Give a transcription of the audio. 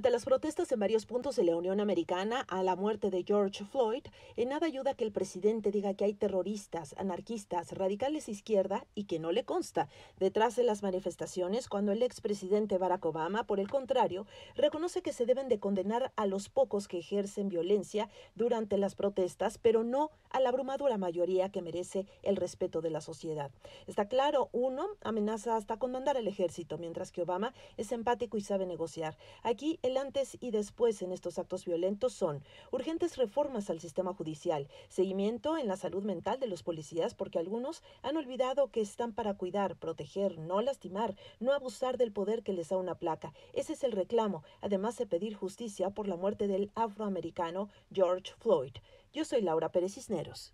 Ante las protestas en varios puntos de la Unión Americana a la muerte de George Floyd, en nada ayuda que el presidente diga que hay terroristas, anarquistas, radicales izquierda y que no le consta detrás de las manifestaciones cuando el expresidente Barack Obama, por el contrario, reconoce que se deben de condenar a los pocos que ejercen violencia durante las protestas, pero no a la abrumadora mayoría que merece el respeto de la sociedad. Está claro, uno amenaza hasta con mandar al ejército, mientras que Obama es empático y sabe negociar. Aquí el antes y después en estos actos violentos son urgentes reformas al sistema judicial, seguimiento en la salud mental de los policías porque algunos han olvidado que están para cuidar, proteger, no lastimar, no abusar del poder que les da una placa. Ese es el reclamo, además de pedir justicia por la muerte del afroamericano George Floyd. Yo soy Laura Pérez Cisneros.